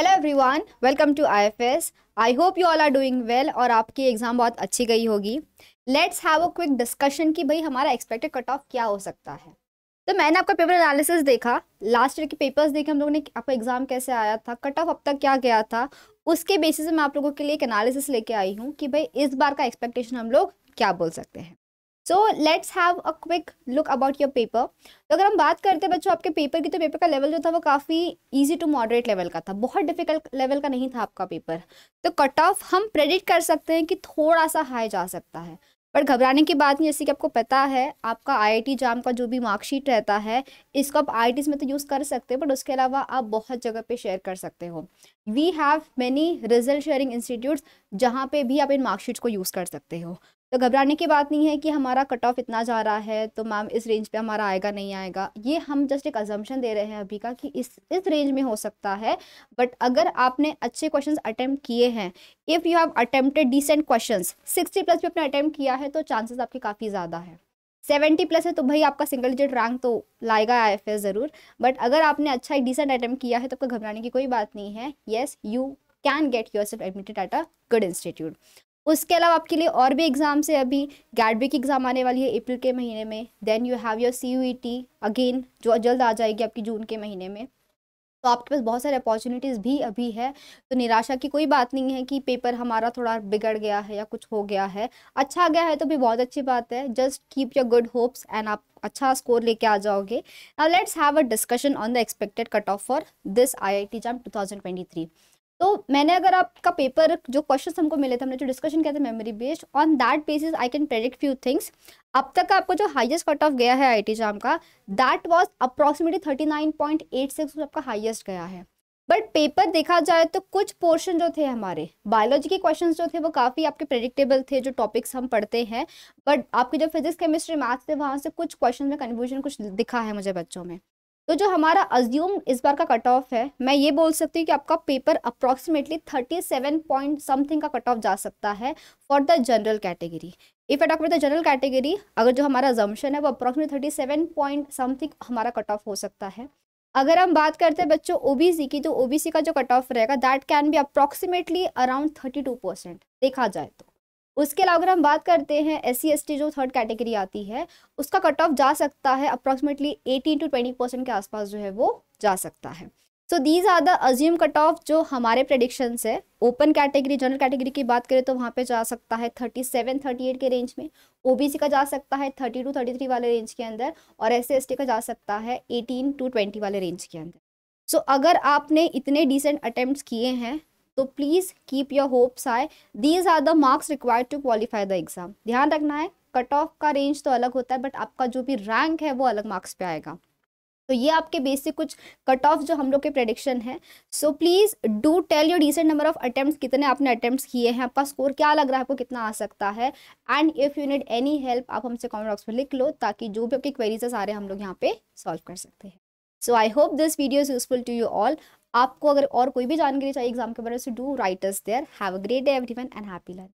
hello everyone welcome to IFS I hope you all are doing well और आपकी exam बहुत अच्छी गई होगी let's have a quick discussion कि भाई हमारा एक्सपेक्टेड कट ऑफ क्या हो सकता है तो मैंने आपका पेपर एनालिसिस देखा लास्ट ईयर के पेपर्स देखे हम लोगों ने आपका एग्ज़ाम कैसे आया था कट ऑफ अब तक क्या गया था उसके बेसिस में आप लोगों के लिए एक एनालिसिस लेके आई हूँ कि भाई इस बार का एक्सपेक्टेशन हम लोग क्या बोल सकते हैं so let's have a quick look about your paper तो अगर हम बात करते हैं बच्चों आपके पेपर की तो पेपर का लेवल जो था वो काफ़ी ईजी टू मॉडरेट लेवल का था बहुत डिफिकल्ट लेवल का नहीं था आपका पेपर तो कट ऑफ हम प्रेडिक्ट कर सकते हैं कि थोड़ा सा हाई जा सकता है पर घबराने की बात नहीं जैसे कि आपको पता है आपका आईआईटी जाम का जो भी मार्कशीट रहता है इसको आप आई में तो यूज़ कर सकते हैं बट उसके अलावा आप बहुत जगह पे शेयर कर सकते हो we have many result sharing institutes जहाँ पे भी आप इन मार्कशीट्स को यूज़ कर सकते हो तो घबराने की बात नहीं है कि हमारा कट ऑफ इतना जा रहा है तो मैम इस रेंज पे हमारा आएगा नहीं आएगा ये हम जस्ट एक अजम्पन दे रहे हैं अभी का कि इस इस रेंज में हो सकता है बट अगर आपने अच्छे क्वेश्चंस अटेम्प्ट किए हैं if you have attempted decent questions 60 plus पे आपने अटेम्प्ट किया है तो चांसेस आपके काफ़ी ज़्यादा है सेवेंटी प्लस है तो भाई आपका सिंगल डिजिट रैंक तो लाएगा आई एफ ज़रूर बट अगर आपने अच्छा एक डिसेंट अटैम्प्ट किया है तो आपको घबराने की कोई बात नहीं है yes you can get yourself admitted at a good institute उसके अलावा आपके लिए और भी एग्ज़ाम्स है अभी गैडबिक एग्ज़ाम आने वाली है अप्रैल के महीने में then you have your C U T again जो जल्द आ जाएगी आपकी जून के महीने में तो आपके पास बहुत सारे अपॉर्चुनिटीज़ भी अभी है तो निराशा की कोई बात नहीं है कि पेपर हमारा थोड़ा बिगड़ गया है या कुछ हो गया है अच्छा गया है तो भी बहुत अच्छी बात है just keep your good hopes and आप अच्छा स्कोर लेके आ जाओगे now let's have a discussion on the expected cut off for this I I T JAM two thousand twenty three तो मैंने अगर आपका पेपर जो क्वेश्चन हमको मिले थे हमने जो डिस्कशन किया था memory based on that basis I can predict few things अब तक का आपको जो हाईएस्ट कट ऑफ गया है टी जाम का that was approximately thirty nine point eight six आपका हाईएस्ट गया है बट पेपर देखा जाए तो कुछ पोर्शन जो थे हमारे बायोलॉजी के क्वेश्चंस जो थे वो काफ़ी आपके प्रेडिक्टेबल थे जो टॉपिक्स हम पढ़ते हैं बट आपके जो फिजिक्स केमिस्ट्री मैथ्स थे वहाँ से कुछ क्वेश्चन में कन्फ्यूजन कुछ दिखा है मुझे बच्चों में तो जो हमारा अज्यूम इस बार का कट ऑफ है मैं ये बोल सकती हूँ कि आपका paper approximately thirty seven point something का कट ऑफ जा सकता है for the general category if at of the general category अगर जो हमारा जम्पन है वो approximate thirty seven point something हमारा कट ऑफ हो सकता है अगर हम बात करते हैं बच्चों ओबीसी की तो ओबीसी का जो कट ऑफ रहेगा that can be approximately around thirty two percent देखा जाए तो उसके अलावा अगर हम बात करते हैं एस सी जो थर्ड कैटेगरी आती है उसका कट ऑफ जा सकता है approximately eighteen to twenty percent के आसपास जो है वो जा सकता है so these are the assumed cut off जो हमारे प्रडिक्शन है ओपन कैटेगरी जनरल कैटेगरी की बात करें तो वहाँ पे जा सकता है थर्टी सेवन थर्टी एट के रेंज में ओबीसी का जा सकता है थर्टी टू थर्टी थ्री वाले रेंज के अंदर और एस सी का जा सकता है एटीन टू ट्वेंटी वाले रेंज के अंदर सो so, अगर आपने इतने डिसेंट अटैम्प्ट किए हैं तो please keep your hopes high these are the marks required to qualify the exam ध्यान रखना है कट ऑफ का रेंज तो अलग होता है बट आपका जो भी रैंक है वो अलग मार्क्स पे आएगा तो ये आपके बेसिक कुछ कट ऑफ जो हम लोग के प्रडिक्शन है so please do tell your decent number of attempt कितने आपने अटेम्प्ट किए हैं आपका स्कोर क्या लग रहा है आपको कितना आ सकता है and if you need any help आप हमसे कॉमेंट बॉक्स में लिख लो ताकि जो भी आपके क्वेरीज आ रहे हैं हम लोग यहाँ पे सॉल्व कर सकते हैं so I hope this video is useful to you all आपको अगर और कोई भी जानकारी चाहिए एग्जाम के बारे में do writers there have a great day everyone and happy life